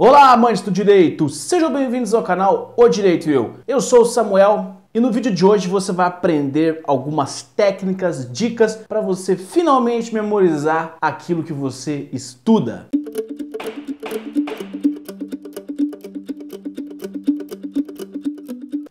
Olá, amantes do direito! Sejam bem-vindos ao canal O Direito Eu. Eu sou o Samuel e no vídeo de hoje você vai aprender algumas técnicas, dicas para você finalmente memorizar aquilo que você estuda.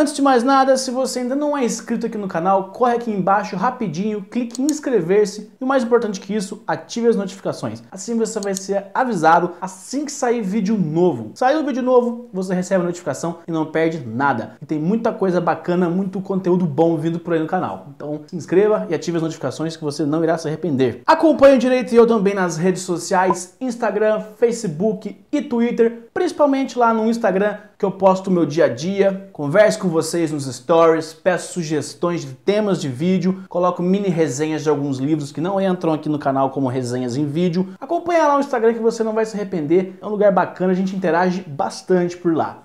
Antes de mais nada, se você ainda não é inscrito aqui no canal, corre aqui embaixo rapidinho, clique em inscrever-se e o mais importante que isso, ative as notificações. Assim você vai ser avisado assim que sair vídeo novo. Saiu um vídeo novo, você recebe a notificação e não perde nada. E tem muita coisa bacana, muito conteúdo bom vindo por aí no canal. Então se inscreva e ative as notificações que você não irá se arrepender. Acompanhe o Direito e eu também nas redes sociais, Instagram, Facebook e Twitter, principalmente lá no Instagram que eu posto meu dia a dia, converso com vocês nos stories, peço sugestões de temas de vídeo, coloco mini resenhas de alguns livros que não entram aqui no canal como resenhas em vídeo. Acompanha lá o Instagram que você não vai se arrepender, é um lugar bacana, a gente interage bastante por lá.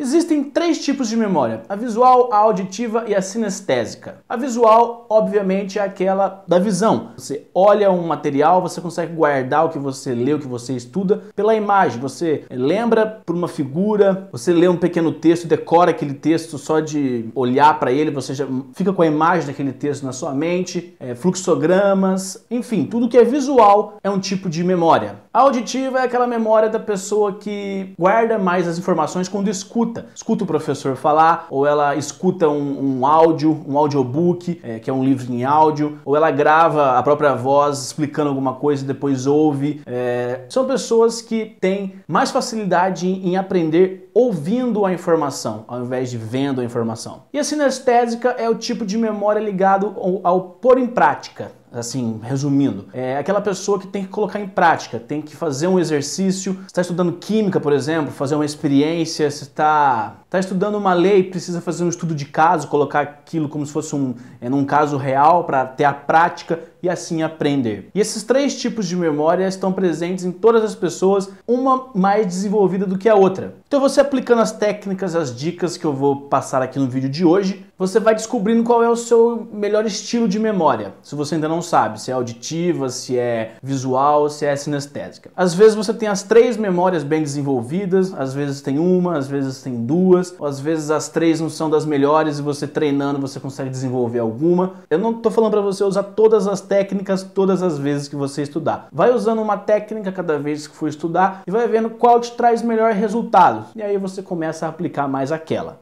Existem três tipos de memória: a visual, a auditiva e a sinestésica. A visual, obviamente, é aquela da visão. Você olha um material, você consegue guardar o que você lê, o que você estuda pela imagem. Você lembra por uma figura, você lê um pequeno texto, decora aquele texto só de olhar para ele, você já fica com a imagem daquele texto na sua mente, é, fluxogramas, enfim, tudo que é visual é um tipo de memória. A auditiva é aquela memória da pessoa que guarda mais as informações quando escuta escuta. Escuta o professor falar, ou ela escuta um, um áudio, um audiobook, é, que é um livro em áudio, ou ela grava a própria voz explicando alguma coisa e depois ouve. É, são pessoas que têm mais facilidade em, aprender ouvindo a informação, ao invés de vendo a informação. E a sinestésica é o tipo de memória ligado ao, ao pôr em prática assim, resumindo. É aquela pessoa que tem que colocar em prática, tem que fazer um exercício. está estudando química, por exemplo, fazer uma experiência, você está Está estudando uma lei, precisa fazer um estudo de caso, colocar aquilo como se fosse um, é, num caso real para ter a prática e assim aprender. E esses três tipos de memória estão presentes em todas as pessoas, uma mais desenvolvida do que a outra. Então você aplicando as técnicas, as dicas que eu vou passar aqui no vídeo de hoje, você vai descobrindo qual é o seu melhor estilo de memória, se você ainda não sabe, se é auditiva, se é visual, se é sinestésica. Às vezes você tem as três memórias bem desenvolvidas, às vezes tem uma, às vezes tem duas, duas, às vezes as três não são das melhores e você treinando você consegue desenvolver alguma. Eu não tô falando para você usar todas as técnicas todas as vezes que você estudar. Vai usando uma técnica cada vez que for estudar e vai vendo qual te traz melhor resultado. E aí você começa a aplicar mais aquela.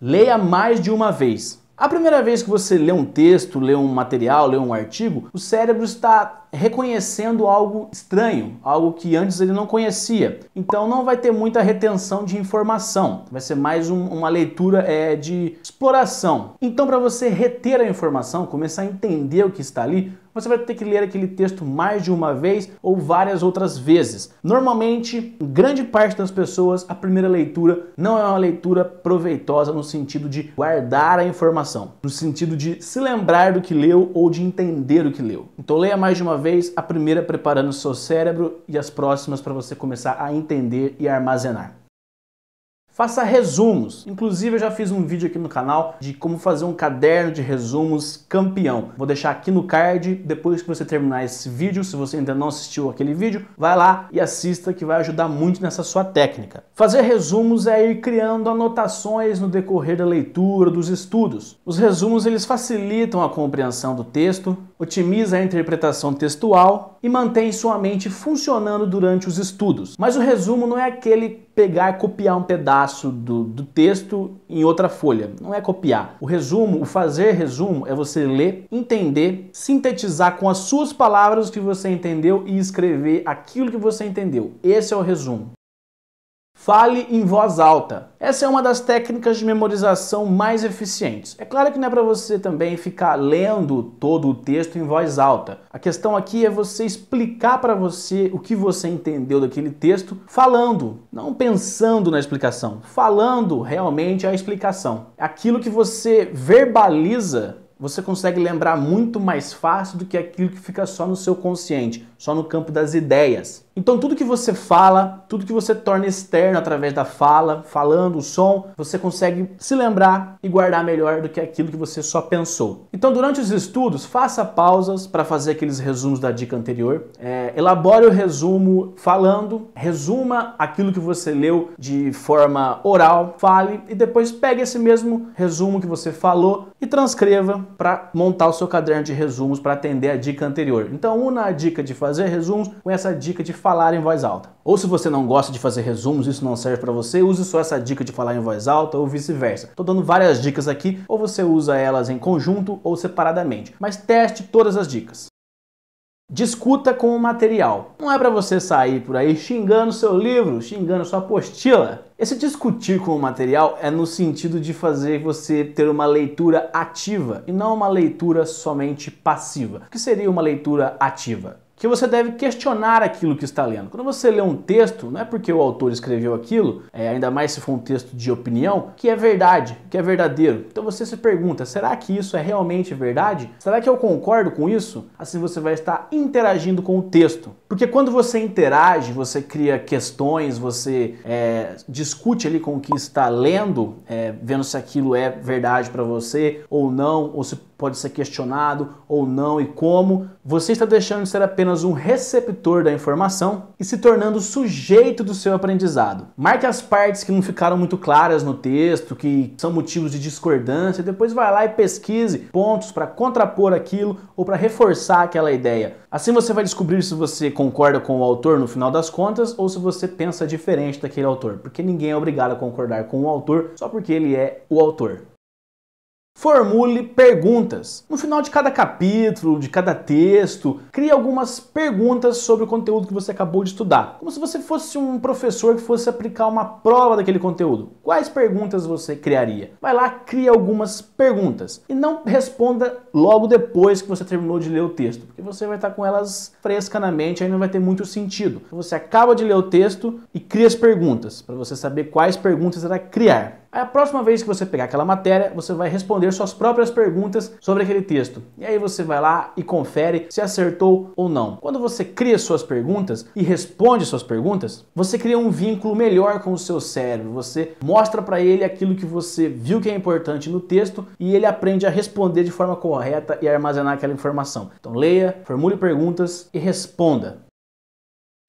Leia mais de uma vez. A primeira vez que você lê um texto, lê um material, lê um artigo, o cérebro está reconhecendo algo estranho, algo que antes ele não conhecia. Então não vai ter muita retenção de informação, vai ser mais um, uma leitura é, de exploração. Então para você reter a informação, começar a entender o que está ali, você vai ter que ler aquele texto mais de uma vez ou várias outras vezes. Normalmente, grande parte das pessoas, a primeira leitura não é uma leitura proveitosa no sentido de guardar a informação, no sentido de se lembrar do que leu ou de entender o que leu. Então, leia mais de uma vez, a primeira preparando o seu cérebro e as próximas para você começar a entender e armazenar. Faça resumos. Inclusive eu já fiz um vídeo aqui no canal de como fazer um caderno de resumos campeão. Vou deixar aqui no card, depois que você terminar esse vídeo, se você ainda não assistiu aquele vídeo, vai lá e assista que vai ajudar muito nessa sua técnica. Fazer resumos é ir criando anotações no decorrer da leitura, dos estudos. Os resumos eles facilitam a compreensão do texto, otimiza a interpretação textual e mantém sua mente funcionando durante os estudos. Mas o resumo não é aquele pegar e copiar um pedaço do, do texto em outra folha. Não é copiar. O resumo, o fazer resumo, é você ler, entender, sintetizar com as suas palavras o que você entendeu e escrever aquilo que você entendeu. Esse é o resumo. Fale em voz alta. Essa é uma das técnicas de memorização mais eficientes. É claro que não é para você também ficar lendo todo o texto em voz alta. A questão aqui é você explicar para você o que você entendeu daquele texto falando, não pensando na explicação. Falando realmente a explicação. Aquilo que você verbaliza você consegue lembrar muito mais fácil do que aquilo que fica só no seu consciente só no campo das ideias. Então tudo que você fala, tudo que você torna externo através da fala, falando, o som, você consegue se lembrar e guardar melhor do que aquilo que você só pensou. Então durante os estudos, faça pausas para fazer aqueles resumos da dica anterior, é, elabore o resumo falando, resuma aquilo que você leu de forma oral, fale e depois pegue esse mesmo resumo que você falou e transcreva para montar o seu caderno de resumos para atender a dica anterior. Então una a dica de fazer fazer resumos com essa dica de falar em voz alta. Ou se você não gosta de fazer resumos, isso não serve para você, use só essa dica de falar em voz alta ou vice-versa. Estou dando várias dicas aqui, ou você usa elas em conjunto ou separadamente, mas teste todas as dicas. Discuta com o material. Não é para você sair por aí xingando seu livro, xingando sua apostila. Esse discutir com o material é no sentido de fazer você ter uma leitura ativa e não uma leitura somente passiva. O que seria uma leitura ativa? que você deve questionar aquilo que está lendo. Quando você lê um texto, não é porque o autor escreveu aquilo, é, ainda mais se for um texto de opinião, que é verdade, que é verdadeiro. Então você se pergunta: será que isso é realmente verdade? Será que eu concordo com isso? Assim você vai estar interagindo com o texto. Porque quando você interage, você cria questões, você é, discute ali com o que está lendo, é, vendo se aquilo é verdade para você ou não, ou se pode ser questionado ou não e como, você está deixando de ser apenas um receptor da informação e se tornando sujeito do seu aprendizado. Marque as partes que não ficaram muito claras no texto, que são motivos de discordância, depois vai lá e pesquise pontos para contrapor aquilo ou para reforçar aquela ideia. Assim você vai descobrir se você concorda com o autor no final das contas ou se você pensa diferente daquele autor, porque ninguém é obrigado a concordar com o autor só porque ele é o autor. Formule perguntas. No final de cada capítulo, de cada texto, crie algumas perguntas sobre o conteúdo que você acabou de estudar. Como se você fosse um professor que fosse aplicar uma prova daquele conteúdo. Quais perguntas você criaria? Vai lá, crie algumas perguntas. E não responda logo depois que você terminou de ler o texto, porque você vai estar com elas fresca na mente, aí não vai ter muito sentido. Você acaba de ler o texto e cria as perguntas, para você saber quais perguntas irá criar. A próxima vez que você pegar aquela matéria, você vai responder suas próprias perguntas sobre aquele texto. E aí você vai lá e confere se acertou ou não. Quando você cria suas perguntas e responde suas perguntas, você cria um vínculo melhor com o seu cérebro. Você mostra para ele aquilo que você viu que é importante no texto e ele aprende a responder de forma correta e armazenar aquela informação. Então leia, formule perguntas e responda.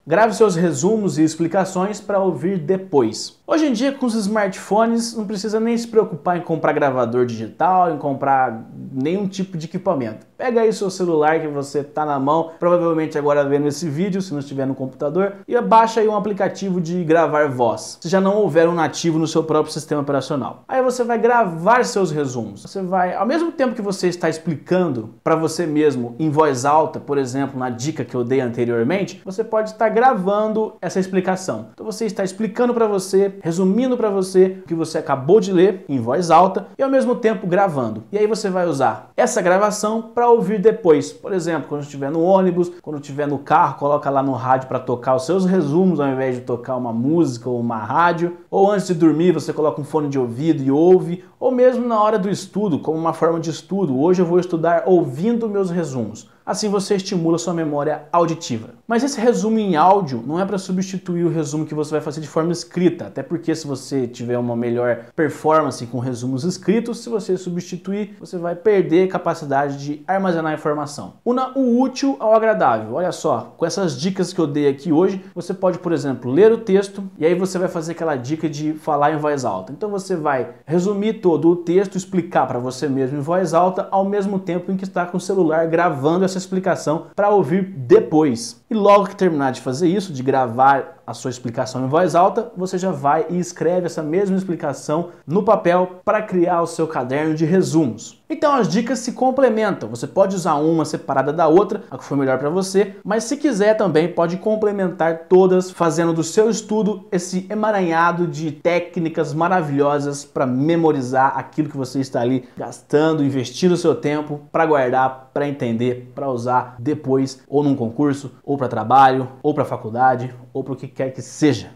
Grave seus resumos e explicações para ouvir depois. Hoje em dia, com os smartphones, não precisa nem se preocupar em comprar gravador digital, em comprar nenhum tipo de equipamento. Pega aí seu celular que você tá na mão, provavelmente agora vendo esse vídeo, se não estiver no computador, e baixa aí um aplicativo de gravar voz, se já não houver um nativo no seu próprio sistema operacional. Aí você vai gravar seus resumos. Você vai, ao mesmo tempo que você está explicando para você mesmo em voz alta, por exemplo, na dica que eu dei anteriormente, você pode estar gravando essa explicação. Então você está explicando para você, resumindo para você o que você acabou de ler em voz alta e ao mesmo tempo gravando. E aí você vai usar essa gravação para ouvir depois. Por exemplo, quando estiver no ônibus, quando estiver no carro, coloca lá no rádio para tocar os seus resumos ao invés de tocar uma música ou uma rádio. Ou antes de dormir, você coloca um fone de ouvido e ouve, ou mesmo na hora do estudo, como uma forma de estudo. Hoje eu vou estudar ouvindo meus resumos assim você estimula sua memória auditiva. Mas esse resumo em áudio não é para substituir o resumo que você vai fazer de forma escrita, até porque se você tiver uma melhor performance com resumos escritos, se você substituir, você vai perder capacidade de armazenar informação. Una o útil ao agradável. Olha só, com essas dicas que eu dei aqui hoje, você pode, por exemplo, ler o texto e aí você vai fazer aquela dica de falar em voz alta. Então você vai resumir todo o texto, explicar para você mesmo em voz alta, ao mesmo tempo em que está com o celular gravando essa essa explicação para ouvir depois. E logo que terminar de fazer isso, de gravar a sua explicação em voz alta, você já vai e escreve essa mesma explicação no papel para criar o seu caderno de resumos. Então as dicas se complementam. Você pode usar uma separada da outra, a que for melhor para você, mas se quiser também pode complementar todas, fazendo do seu estudo esse emaranhado de técnicas maravilhosas para memorizar aquilo que você está ali gastando, investindo o seu tempo para guardar, para entender, para usar depois ou num concurso, ou para trabalho, ou para faculdade, ou para o que quer que seja.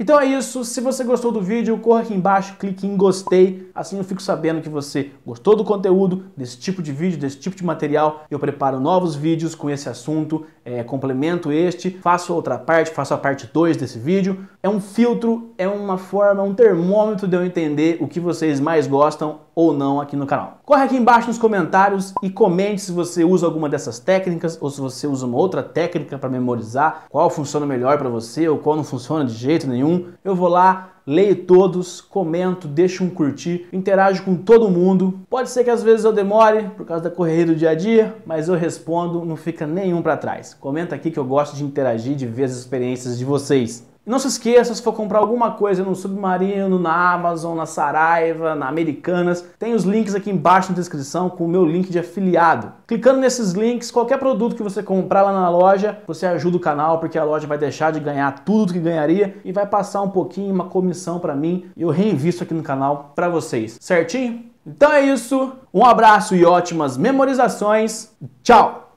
Então é isso, se você gostou do vídeo, corra aqui embaixo, clique em gostei, assim eu fico sabendo que você gostou do conteúdo, desse tipo de vídeo, desse tipo de material. Eu preparo novos vídeos com esse assunto, é, complemento este, faço outra parte, faço a parte 2 desse vídeo. É um filtro, é uma forma, um termômetro de eu entender o que vocês mais gostam ou não aqui no canal. Corre aqui embaixo nos comentários e comente se você usa alguma dessas técnicas ou se você usa uma outra técnica para memorizar, qual funciona melhor para você ou qual não funciona de jeito nenhum nenhum. Eu vou lá, leio todos, comento, deixo um curtir, interajo com todo mundo. Pode ser que às vezes eu demore por causa da correria do dia a dia, mas eu respondo, não fica nenhum para trás. Comenta aqui que eu gosto de interagir, de ver as experiências de vocês. E não se esqueça, se for comprar alguma coisa no Submarino, na Amazon, na Saraiva, na Americanas, tem os links aqui embaixo na descrição com o meu link de afiliado. Clicando nesses links, qualquer produto que você comprar lá na loja, você ajuda o canal, porque a loja vai deixar de ganhar tudo que ganharia e vai passar um pouquinho, uma comissão para mim, e eu reinvisto aqui no canal para vocês. Certinho? Então é isso. Um abraço e ótimas memorizações. Tchau!